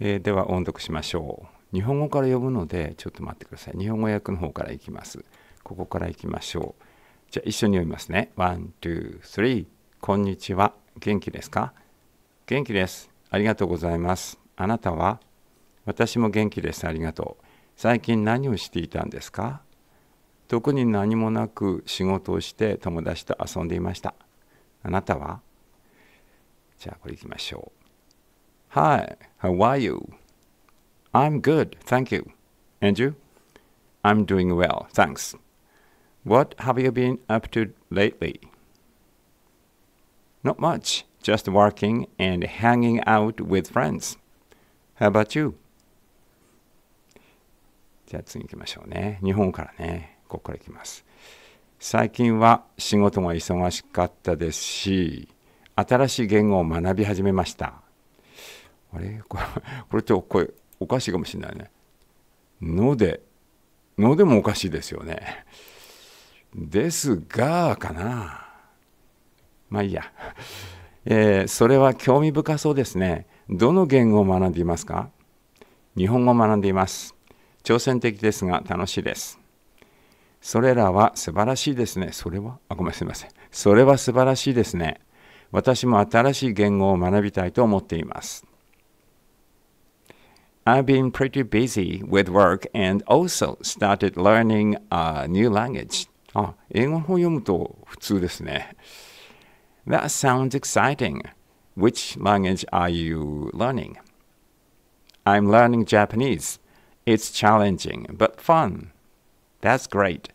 えー、では音読しましょう日本語から読むのでちょっと待ってください日本語訳の方からいきますここからいきましょうじゃあ一緒に読みますねワン・ツー・スリーこんにちは元気ですか元気ですありがとうございますあなたは私も元気ですありがとう最近何をしていたんですか特に何もなく仕事をして友達と遊んでいましたあなたはじゃあこれいきましょう Hi, how are you? I'm good, thank you. And you? I'm doing well, thanks. What have you been up to lately? Not much, just working and hanging out with friends. How about you? じゃあ次行きましょうね。日本からね、ここから行きます。最近は仕事が忙しかったですし、新しい言語を学び始めました。あれこれ、これちょっと声おかしいかもしれないね。ので、のでもおかしいですよね。ですが、かな。まあいいや。えー、それは興味深そうですね。どの言語を学んでいますか日本語を学んでいます。挑戦的ですが楽しいです。それらは素晴らしいですね。それはあ、ごめんすみません。それは素晴らしいですね。私も新しい言語を学びたいと思っています。I've been pretty busy with work and also started learning a new language. Oh, that sounds exciting. Which language are you learning? I'm learning Japanese. It's challenging, but fun. That's great.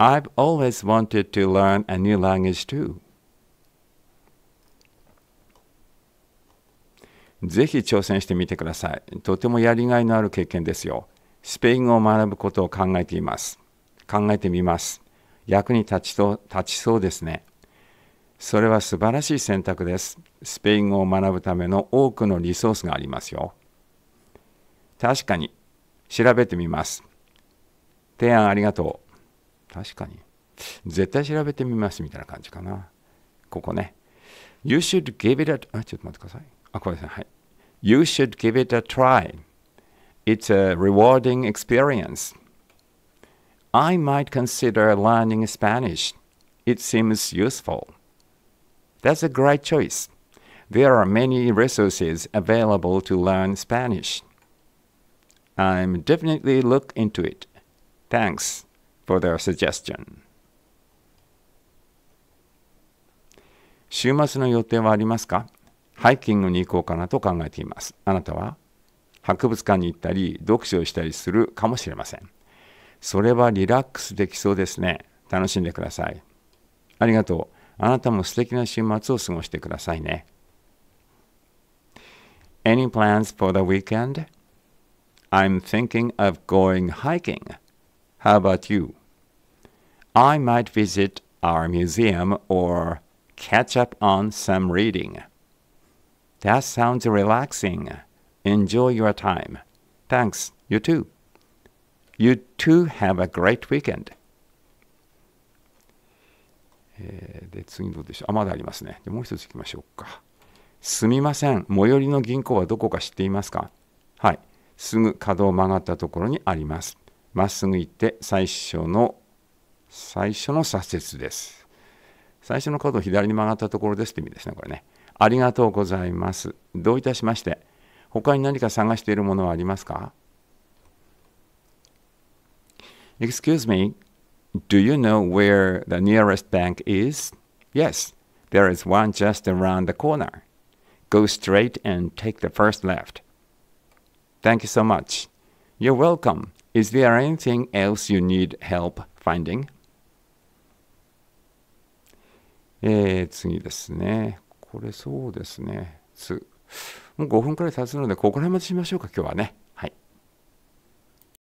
I've always wanted to learn a new language too. ぜひ挑戦してみてください。とてもやりがいのある経験ですよ。スペイン語を学ぶことを考えています。考えてみます。役に立ちと立ちそうですね。それは素晴らしい選択です。スペイン語を学ぶための多くのリソースがありますよ。確かに。調べてみます。提案ありがとう。確かに。絶対調べてみますみたいな感じかな。ここね。You should give it a... あ、ちょっと待ってください。あ、これですね。はい。you should give it a try. It's a rewarding experience. I might consider learning Spanish. It seems useful. That's a great choice. There are many resources available to learn Spanish. I'm definitely look into it. Thanks for the suggestion. 週末の予定はありますかハイキングに行こうかなと考えています。あなたは博物館に行ったり、読書をしたりするかもしれません。それはリラックスできそうですね。楽しんでください。ありがとう。あなたも素敵な週末を過ごしてくださいね。Any plans for the weekend? I'm thinking of going hiking. How about you? I might visit our museum or catch up on some reading. That sounds relaxing. Enjoy your time. Thanks. You too. You too have a great weekend. えー、で次どうでしょうあまだありますねでもう一ついきましょうかすみません最寄りの銀行はどこか知っていますかはいすぐ角を曲がったところにありますまっすぐ行って最初の最初の左折です最初の角を左に曲がったところですって意味ですねこれねありがとうございます。どういたしまして、他に何か探しているものはありますか ?Excuse me, do you know where the nearest bank is? Yes, there is one just around the corner. Go straight and take the first left. Thank you so much. You're welcome. Is there anything else you need help finding? えー、次ですね。これそうですね。5分くらい経つので、ここら辺までしましょうか、今日はね。